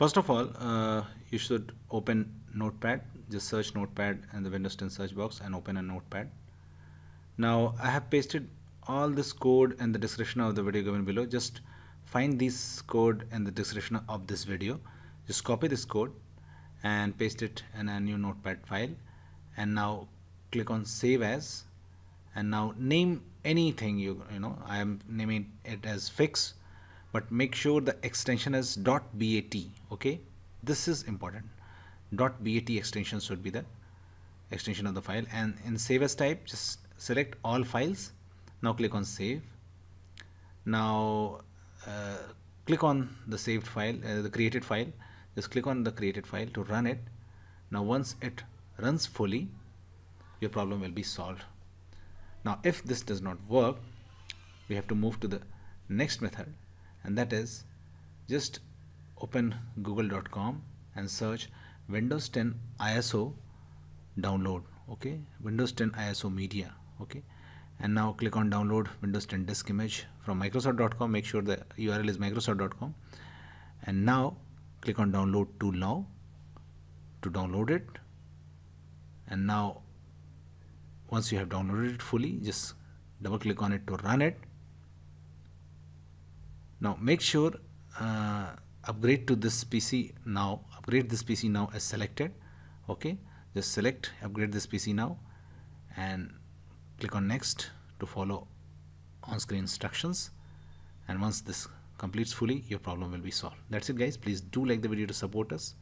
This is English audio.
First of all, uh, you should open Notepad. Just search Notepad in the Windows 10 search box and open a Notepad. Now I have pasted all this code in the description of the video given below. Just find this code in the description of this video. Just copy this code and paste it in a new notepad file and now click on save as and now name anything you you know I am naming it as fix but make sure the extension is .bat okay this is important .bat extension should be the extension of the file and in save as type just select all files now click on save now uh, click on the saved file uh, the created file just click on the created file to run it now once it runs fully your problem will be solved now if this does not work we have to move to the next method and that is just open google.com and search Windows 10 ISO download okay Windows 10 ISO media okay and now click on download Windows 10 disk image from Microsoft.com make sure the URL is Microsoft.com and now click on download tool now to download it and now once you have downloaded it fully just double click on it to run it now make sure uh, upgrade to this PC now, upgrade this PC now as selected. Okay, just select upgrade this PC now and click on next to follow on-screen instructions. And once this completes fully, your problem will be solved. That's it guys. Please do like the video to support us.